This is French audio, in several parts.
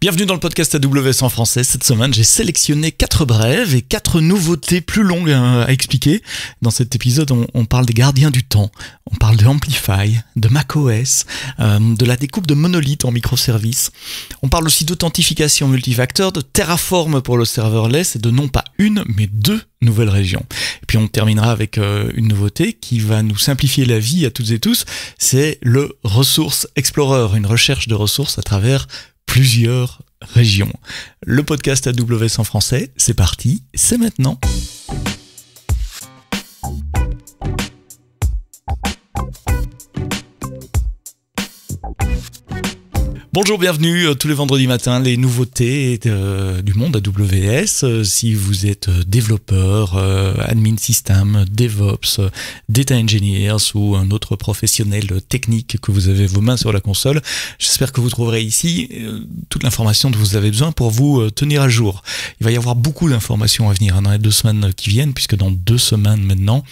Bienvenue dans le podcast AWS en français. Cette semaine, j'ai sélectionné quatre brèves et quatre nouveautés plus longues euh, à expliquer. Dans cet épisode, on, parle des gardiens du temps, on parle de Amplify, de macOS, euh, de la découpe de monolithes en microservices. On parle aussi d'authentification multifacteur, de Terraform pour le serverless et de non pas une, mais deux nouvelles régions. Et puis on terminera avec euh, une nouveauté qui va nous simplifier la vie à toutes et tous, c'est le Resource Explorer, une recherche de ressources à travers plusieurs régions. Le podcast AWS en français, c'est parti, c'est maintenant. Bonjour, bienvenue euh, tous les vendredis matin les nouveautés euh, du monde AWS. Euh, si vous êtes développeur, admin system, DevOps, data engineers ou un autre professionnel technique que vous avez vos mains sur la console, j'espère que vous trouverez ici toute l'information dont vous avez besoin pour vous tenir à jour. Il va y avoir beaucoup d'informations à venir hein, dans les deux semaines qui viennent, puisque dans deux semaines maintenant,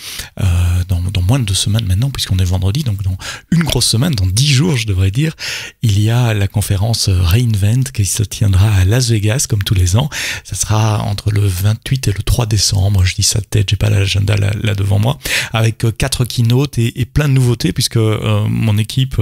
dans, dans, moins de deux semaines maintenant, puisqu'on est vendredi, donc dans une grosse semaine, dans dix jours je devrais dire, il y a la conférence euh, Reinvent qui se tiendra à Las Vegas comme tous les ans. Ça sera entre le 28 et le 3 décembre. Je dis ça de tête, j'ai pas l'agenda là, devant moi. Avec euh, quatre keynotes et, plein de nouveautés puisque euh, mon équipe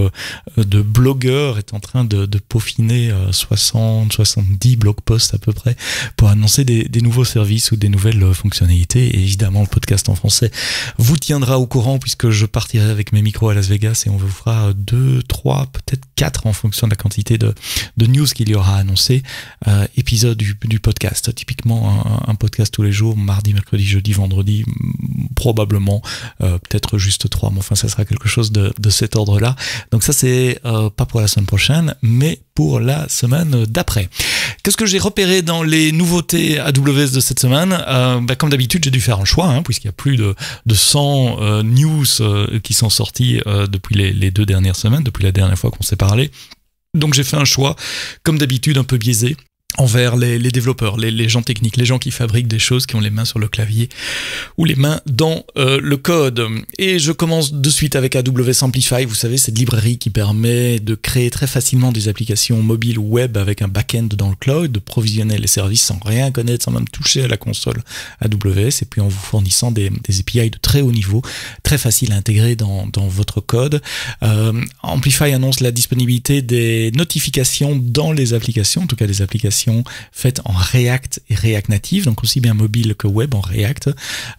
de blogueurs est en train de, peaufiner 60, 70 blog posts à peu près pour annoncer des, des nouveaux services ou des nouvelles fonctionnalités. Et évidemment, le podcast en français vous tiendra au courant puisque je partirai avec mes micros à Las Vegas et on vous fera deux, trois, peut-être quatre en fonction de la quantité de, de news qu'il y aura annoncé, euh, épisode du, du, podcast. Typiquement, un, podcast tous les jours, mardi, mercredi, jeudi, vendredi, probablement, euh, peut-être juste trois, mais enfin, ça sera quelque chose de, de cet ordre-là. Donc ça, c'est euh, pas pour la semaine prochaine, mais pour la semaine d'après. Qu'est-ce que j'ai repéré dans les nouveautés AWS de cette semaine euh, bah, Comme d'habitude, j'ai dû faire un choix, hein, puisqu'il y a plus de, de 100 euh, news euh, qui sont sorties euh, depuis les, les, deux dernières semaines, depuis la dernière fois qu'on s'est parlé. Donc j'ai fait un choix, comme d'habitude, un peu biaisé envers les, développeurs, les, gens techniques, les gens qui fabriquent des choses, qui ont les mains sur le clavier ou les mains dans euh, le code. Et je commence de suite avec AWS Amplify. vous savez, cette librairie qui permet de créer très facilement des applications mobiles ou web avec un back-end dans le cloud, de provisionner les services sans rien connaître, sans même toucher à la console AWS, et puis en vous fournissant des, API de très haut niveau, très facile à intégrer dans, votre code. Euh, Amplify annonce la disponibilité des notifications dans les applications, en tout cas des applications faites en React et React Native, donc aussi bien mobile que web en React.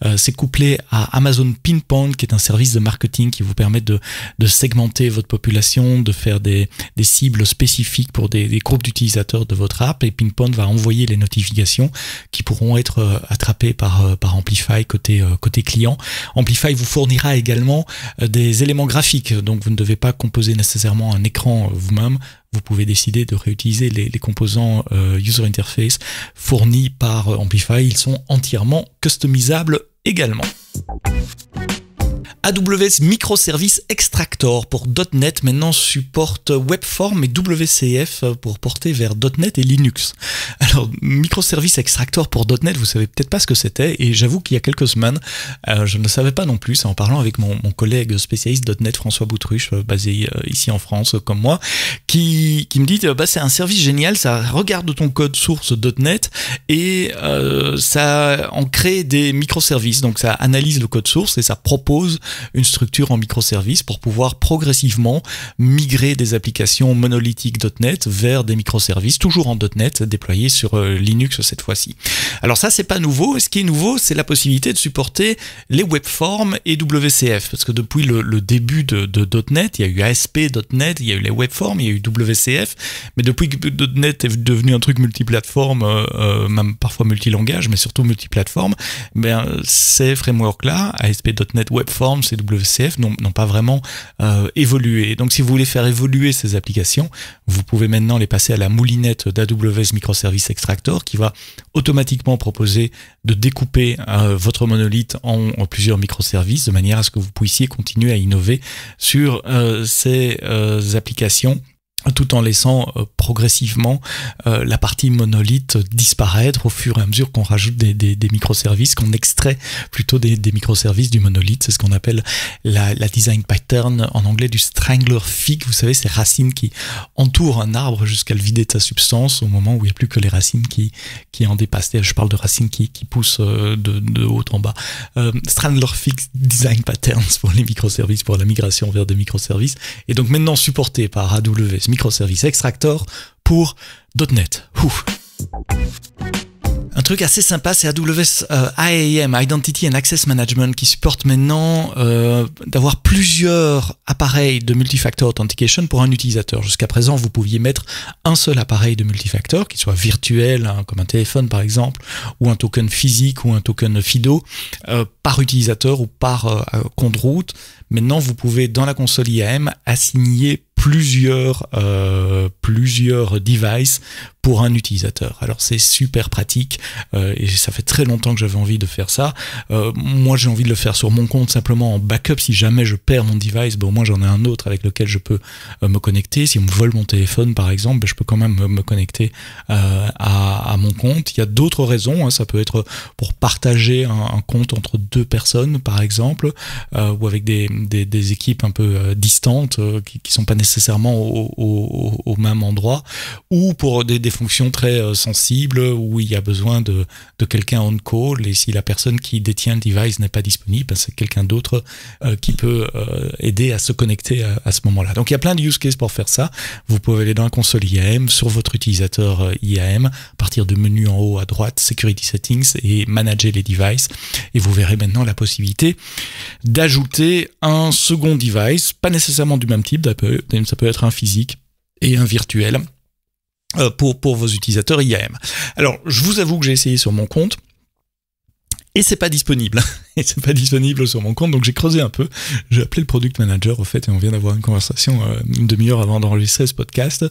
Euh, c'est couplé à Amazon Pinpoint, qui est un service de marketing qui vous permet de, segmenter votre population, de faire des, cibles spécifiques pour des, groupes d'utilisateurs de votre app. Et Pinpoint va envoyer les notifications qui pourront être euh, attrapées par, euh, par Amplify côté, côté client. Amplify vous fournira également des éléments graphiques, donc vous ne devez pas composer nécessairement un écran vous-même vous pouvez décider de réutiliser les, composants euh, user interface fournis par euh, Amplify. Ils sont entièrement customisables également. AWS Microservice Extractor pour .NET maintenant supporte WebForm et WCF pour porter vers .NET et Linux. Alors Microservice Extractor pour .NET, vous savez peut-être pas ce que c'était et j'avoue qu'il y a quelques semaines, euh, je ne savais pas non plus. en parlant avec mon, collègue spécialiste .NET François Boutruche, euh, basé euh, ici en France comme moi, qui, me dit bah, c'est un service génial, ça regarde ton code source .NET et ça en crée des microservices. Donc ça analyse le code source et ça propose une structure en microservices pour pouvoir progressivement migrer des applications monolithiques .NET vers des microservices, toujours en .NET, déployés sur euh, Linux cette fois-ci. Alors ça, c'est pas nouveau. Ce qui est nouveau, c'est la possibilité de supporter les webforms et WCF, parce que depuis le, début de, .NET, il y a eu ASP.NET, il y a eu les webforms, il y a eu WCF, mais depuis que .NET est devenu un truc multiplateforme, euh, euh, même parfois multilangage, mais surtout multiplateforme, ben, ces frameworks-là, ASP.NET Webform, ces WCF n'ont pas vraiment euh, évolué. Donc si vous voulez faire évoluer ces applications, vous pouvez maintenant les passer à la moulinette d'AWS Microservice Extractor qui va automatiquement proposer de découper euh, votre monolithe en, plusieurs microservices de manière à ce que vous puissiez continuer à innover sur euh, ces applications tout en laissant euh, progressivement euh, la partie monolithe disparaître au fur et à mesure qu'on rajoute des, des, des microservices, qu'on extrait plutôt des, des microservices du monolithe. C'est ce qu'on appelle la, la, design pattern, en anglais du strangler fig. Vous savez, ces racines qui entourent un arbre jusqu'à le vider de sa substance au moment où il n'y a plus que les racines qui, qui en dépassent. Je parle de racines qui, qui poussent euh, de, de haut en bas. Euh, strangler fig design patterns pour les microservices, pour la migration vers des microservices. Et donc maintenant supporté par AWS microservice extractor pour .NET. Un truc assez sympa, c'est AWS euh, IAM, Identity and Access Management, qui supporte maintenant euh, d'avoir plusieurs appareils de multifactor authentication pour un utilisateur. Jusqu'à présent, vous pouviez mettre un seul appareil de multifactor, qu'il soit virtuel, hein, comme un téléphone par exemple, ou un token physique ou un token FIDO, euh, par utilisateur ou par compte route. Maintenant, vous pouvez dans la console IAM assigner plusieurs, euh, plusieurs devices pour un utilisateur. Alors c'est super pratique euh, et ça fait très longtemps que j'avais envie de faire ça. Euh, moi j'ai envie de le faire sur mon compte simplement en backup si jamais je perds mon device, ben, au moins j'en ai un autre avec lequel je peux me connecter. Si on me vole mon téléphone par exemple, ben, je peux quand même me connecter à, mon compte. Il y a d'autres raisons, hein. ça peut être pour partager un, compte entre deux personnes par exemple ou avec des, équipes un peu distantes qui, qui sont pas nécessaires nécessairement au, même endroit, ou pour des, fonctions très euh, sensibles où il y a besoin de, quelqu'un on call et si la personne qui détient le device n'est pas disponible, ben, c'est quelqu'un d'autre euh, qui peut euh, aider à se connecter à, ce moment-là. Donc il y a plein de use cases pour faire ça. Vous pouvez aller dans la console IAM, sur votre utilisateur IAM, partir du menu en haut à droite, Security Settings et Manager les devices. Et vous verrez maintenant la possibilité d'ajouter un second device, pas nécessairement du même type ça peut être un physique et un virtuel euh, pour, pour vos utilisateurs IAM. Alors, je vous avoue que j'ai essayé sur mon compte et c'est pas disponible. et c'est pas disponible sur mon compte. Donc j'ai creusé un peu. J'ai appelé le product manager au fait et on vient d'avoir une conversation euh, une demi-heure avant d'enregistrer ce podcast.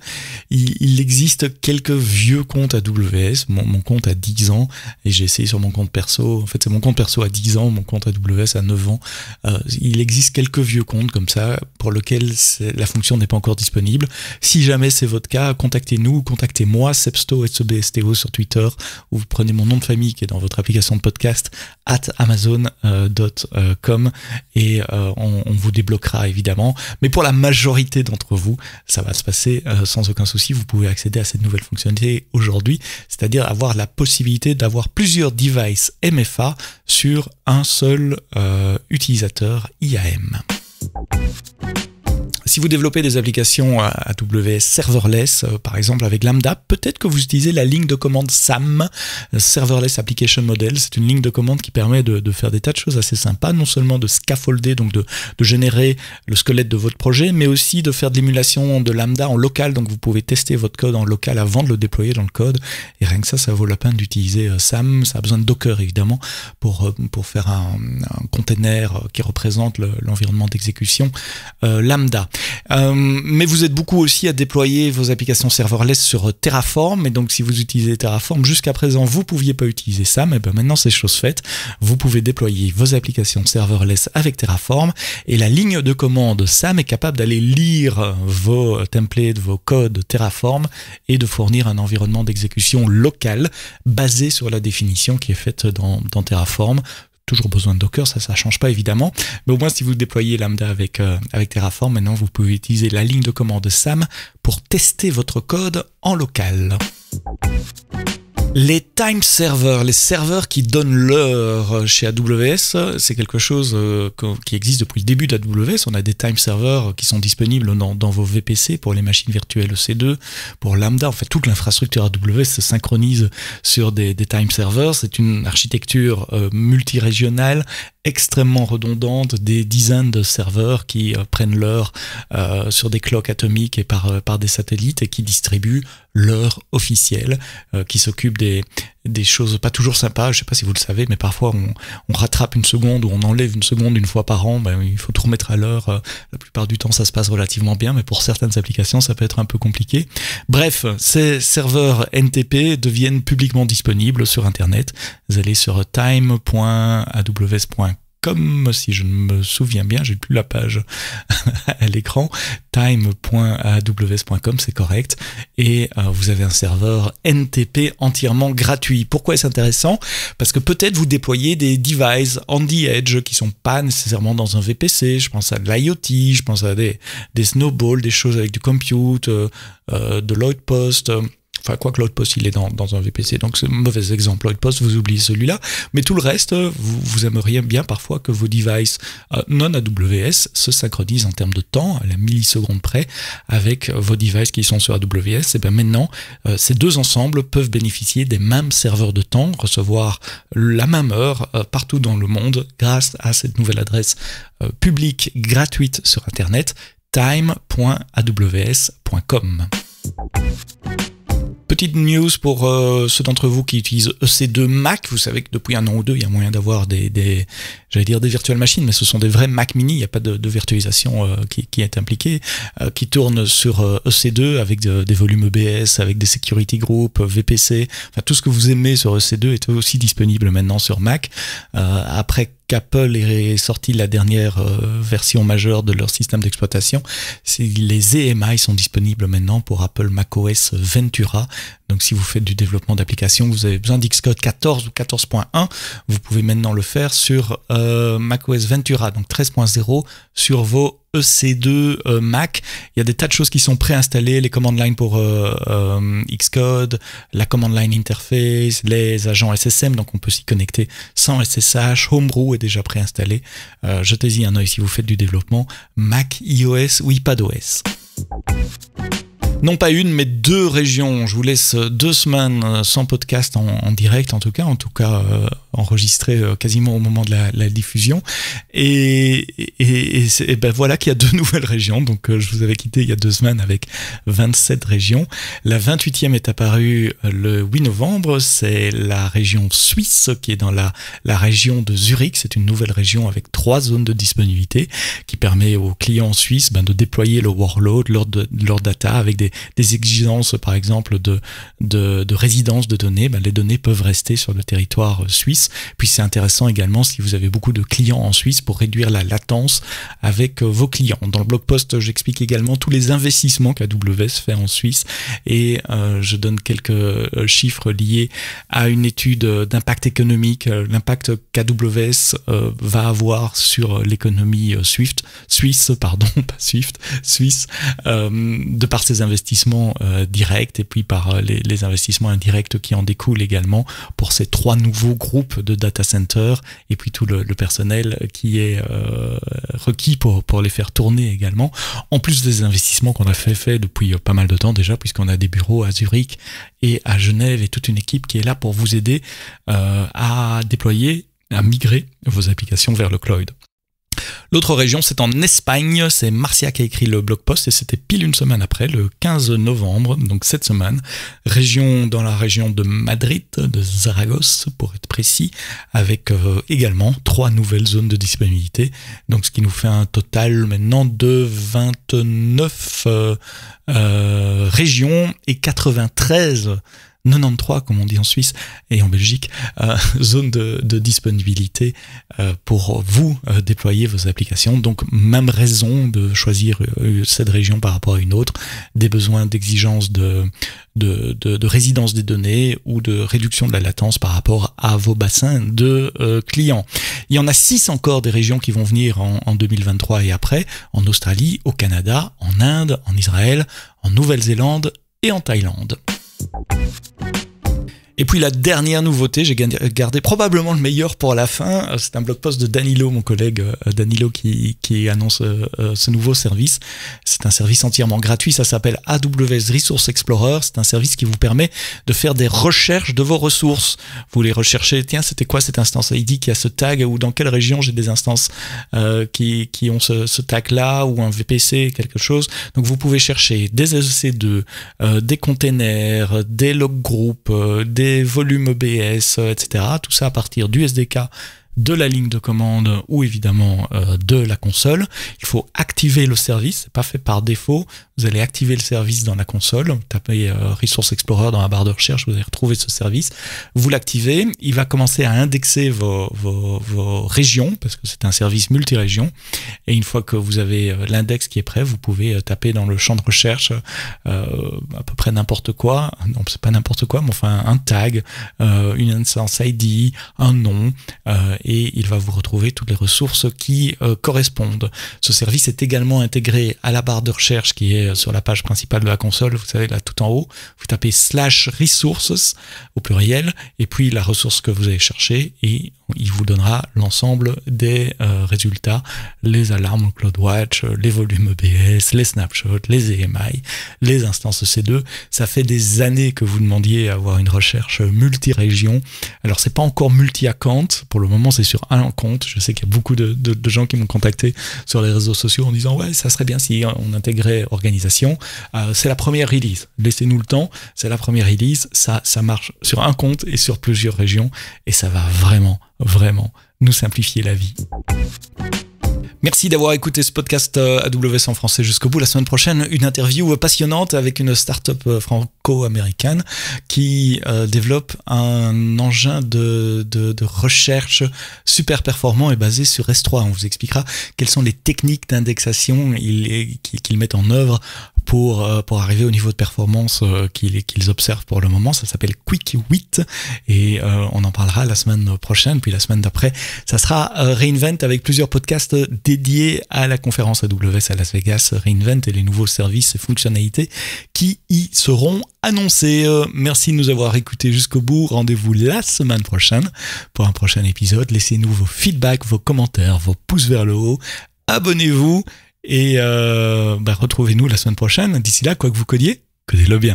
Il, existe quelques vieux comptes AWS. Mon, mon compte a 10 ans et j'ai essayé sur mon compte perso. En fait, c'est mon compte perso à 10 ans, mon compte AWS à 9 ans. Euh, il existe quelques vieux comptes comme ça pour lesquels la fonction n'est pas encore disponible. Si jamais c'est votre cas, contactez-nous, contactez-moi, Sepsto, e o sur Twitter ou vous prenez mon nom de famille qui est dans votre application de podcast at Amazon .com et euh, on, on, vous débloquera évidemment. Mais pour la majorité d'entre vous, ça va se passer euh, sans aucun souci. Vous pouvez accéder à cette nouvelle fonctionnalité aujourd'hui, c'est-à-dire avoir la possibilité d'avoir plusieurs devices MFA sur un seul euh, utilisateur IAM si vous développez des applications AWS serverless, euh, par exemple avec Lambda, peut-être que vous utilisez la ligne de commande SAM, euh, Serverless Application Model. C'est une ligne de commande qui permet de, faire des tas de choses assez sympas, non seulement de scaffolder, donc de, générer le squelette de votre projet, mais aussi de faire de l'émulation de Lambda en local. Donc vous pouvez tester votre code en local avant de le déployer dans le code. Et rien que ça, ça vaut la peine d'utiliser euh, SAM. Ça a besoin de Docker, évidemment, pour, pour faire un, container qui représente l'environnement d'exécution. Lambda euh, mais vous êtes beaucoup aussi à déployer vos applications serverless sur euh, Terraform. Et donc, si vous utilisez Terraform, jusqu'à présent, vous pouviez pas utiliser ça. Mais ben maintenant, c'est chose faite. Vous pouvez déployer vos applications serverless avec Terraform. Et la ligne de commande SAM est capable d'aller lire euh, vos templates, vos codes Terraform et de fournir un environnement d'exécution local basé sur la définition qui est faite dans Terraform toujours besoin de Docker, ça ça change pas évidemment, mais au moins si vous déployez Lambda avec euh, avec Terraform, maintenant vous pouvez utiliser la ligne de commande SAM pour tester votre code en local. Les time servers, les serveurs qui donnent l'heure chez AWS, c'est quelque chose euh, qui existe depuis le début d'AWS. On a des time servers qui sont disponibles dans, vos VPC pour les machines virtuelles EC2, pour Lambda. En fait, toute l'infrastructure AWS se synchronise sur des, time servers. C'est une architecture euh, multirégionale extrêmement redondante, des dizaines de serveurs qui euh, prennent l'heure sur des clocks atomiques et par des satellites et qui distribuent l'heure officielle, euh, qui s'occupe des, des choses pas toujours sympas. Je sais pas si vous le savez, mais parfois on, on rattrape une seconde ou on enlève une seconde une fois par an. Ben, il faut tout remettre à l'heure. Euh, la plupart du temps, ça se passe relativement bien, mais pour certaines applications, ça peut être un peu compliqué. Bref, ces serveurs NTP deviennent publiquement disponibles sur Internet. Vous allez sur time.aws.com comme si je ne me souviens bien, j'ai plus la page à l'écran, time.aws.com, c'est correct. Et euh, vous avez un serveur NTP entièrement gratuit. Pourquoi est-ce intéressant Parce que peut-être vous déployez des devices on the edge qui sont pas nécessairement dans un VPC. Je pense à l'IoT, je pense à des, snowballs, des choses avec du compute, euh, euh, de l'outpost. post Enfin, quoi que l'outpost, il est dans, un VPC. Donc, c'est un mauvais exemple. L'outpost, vous oubliez celui-là. Mais tout le reste, vous, aimeriez bien parfois que vos devices euh, non AWS se synchronisent en termes de temps, à la milliseconde près, avec vos devices qui sont sur AWS. Et eh bien maintenant, euh, ces deux ensembles peuvent bénéficier des mêmes serveurs de temps, recevoir la même heure euh, partout dans le monde grâce à cette nouvelle adresse publique gratuite sur Internet time.aws.com news pour euh, ceux d'entre vous qui utilisent EC2 Mac. Vous savez que depuis un an ou deux, il y a moyen d'avoir des, des j'allais dire des virtual machines, mais ce sont des vrais Mac mini. Il n'y a pas de, virtualisation euh, qui, qui, est impliquée, euh, qui tournent sur EC2 e avec des volumes EBS, avec des security groups, VPC. Enfin, tout ce que vous aimez sur EC2 est aussi disponible maintenant sur Mac. après Apple est sorti la dernière euh, version majeure de leur système d'exploitation, les EMI sont disponibles maintenant pour Apple macOS Ventura. Donc si vous faites du développement d'applications, vous avez besoin d'Xcode 14 ou 14.1, vous pouvez maintenant le faire sur euh, macOS Ventura, donc 13.0 sur vos EC2 euh, Mac. Il y a des tas de choses qui sont préinstallées, les command lines pour euh, euh, Xcode, la command line interface, les agents SSM, donc on peut s'y connecter sans SSH. Homebrew est déjà préinstallé. Jetez-y un oeil si vous faites du développement. Mac, iOS ou iPadOS non pas une, mais deux régions. Je vous laisse euh, deux semaines euh, sans podcast en, direct, en tout cas, en tout cas euh, enregistré quasiment au moment de la, la diffusion. Et, et, et, ben voilà qu'il y a deux nouvelles régions. Donc je vous avais quitté il y a deux semaines avec 27 régions. La 28e est apparue le 8 novembre. C'est la région suisse qui est dans la, la région de Zurich. C'est une nouvelle région avec trois zones de disponibilité qui permet aux clients suisses ben, de déployer le workload, leur, leur data avec des, des exigences, par exemple, de, de, résidence de données, ben, les données peuvent rester sur le territoire euh, suisse. Puis c'est intéressant également si vous avez beaucoup de clients en Suisse pour réduire la latence avec euh, vos clients. Dans le blog post, j'explique également tous les investissements qu'AWS fait en Suisse et euh, je donne quelques chiffres liés à une étude d'impact économique, l'impact qu'AWS va avoir sur l'économie Swift, suisse, pardon, pas Swift, suisse, de par ses investissements investissements euh, et puis par euh, les, investissements indirects qui en découlent également pour ces trois nouveaux groupes de data centers et puis tout le, personnel qui est euh, requis pour, les faire tourner également. En plus des investissements qu'on a fait, fait depuis pas mal de temps déjà, puisqu'on a des bureaux à Zurich et à Genève et toute une équipe qui est là pour vous aider à déployer, à migrer vos applications vers le cloud. L'autre région, c'est en Espagne. C'est Marcia qui a écrit le blog post et c'était pile une semaine après, le 15 novembre, donc cette semaine. Région dans la région de Madrid, de Zaragoza pour être précis, avec euh, également trois nouvelles zones de disponibilité. Donc ce qui nous fait un total maintenant de 29 euh, euh, régions et 93 93 comme on dit en Suisse et en Belgique, euh, zone de, disponibilité euh, pour vous euh, déployer vos applications. Donc même raison de choisir cette région par rapport à une autre, des besoins d'exigence de, de, résidence des données ou de réduction de la latence par rapport à vos bassins de clients. Il y en a six encore des régions qui vont venir en 2023 et après, en Australie, au Canada, en Inde, en Israël, en Nouvelle-Zélande et en Thaïlande. Thank you. Et puis la dernière nouveauté, j'ai euh, gardé probablement le meilleur pour la fin. Euh, c'est un blog post de Danilo, mon collègue euh, Danilo, qui, annonce ce nouveau service. C'est un service entièrement gratuit. Ça s'appelle AWS Resource Explorer. C'est un service qui vous permet de faire des recherches de vos ressources. Vous les recherchez. Tiens, c'était quoi cette instance ID qui a ce tag ou dans quelle région j'ai des instances qui, qui, ont ce, tag là ou un VPC, quelque chose. Donc vous pouvez chercher des EC2, des containers, des log groups, des volumes BS, etc. Euh, tout ça à partir du SDK de la ligne de commande ou évidemment euh, de la console. Il faut activer le service, c'est pas fait par défaut. Vous allez activer le service dans la console, tapez euh, Resource Explorer dans la barre de recherche, vous allez retrouver ce service. Vous l'activez, il va commencer à indexer vos, régions parce que c'est un service multi-région. Et une fois que vous avez euh, l'index qui est prêt, vous pouvez euh, taper dans le champ de recherche à peu près n'importe quoi. Non, c'est pas n'importe quoi, mais enfin un tag, une instance ID, un nom et il va vous retrouver toutes les ressources qui euh, correspondent. Ce service est également intégré à la barre de recherche qui est euh, sur la page principale de la console, vous savez là tout en haut, vous tapez slash resources au pluriel et puis la ressource que vous avez cherchée et il vous donnera l'ensemble des euh, résultats, les alarmes CloudWatch, euh, les volumes EBS, les snapshots, les EMI, les instances c 2 Ça fait des années que vous demandiez à avoir une recherche multi-région. Alors c'est pas encore multi-account, pour le moment c'est sur un compte. Je sais qu'il y a beaucoup de, gens qui m'ont contacté sur les réseaux sociaux en disant ouais ça serait bien si on intégrait organisation. Euh, c'est la première release, laissez-nous le temps, c'est la première release, ça, ça marche sur un compte et sur plusieurs régions et ça va vraiment vraiment nous simplifier la vie. Merci d'avoir écouté ce podcast euh, AWS en français jusqu'au bout. La semaine prochaine, une interview passionnante avec une start-up euh, franco-américaine qui euh, développe un engin de, recherche super performant et basé sur S3. On vous expliquera quelles sont les techniques d'indexation qu'ils mettent en œuvre pour, pour arriver au niveau de performance qu'ils observent pour le moment. Ça s'appelle Quick et on en parlera la semaine prochaine. Puis la semaine d'après, ça sera Reinvent avec plusieurs podcasts dédié à la conférence AWS à Las Vegas Reinvent et les nouveaux services et fonctionnalités qui y seront annoncés. Euh, merci de nous avoir écoutés jusqu'au bout. Rendez-vous la semaine prochaine pour un prochain épisode. Laissez-nous vos feedbacks, vos commentaires, vos pouces vers le haut. Abonnez-vous et euh, bah, retrouvez-nous la semaine prochaine. D'ici là, quoi que vous codiez, codez-le bien.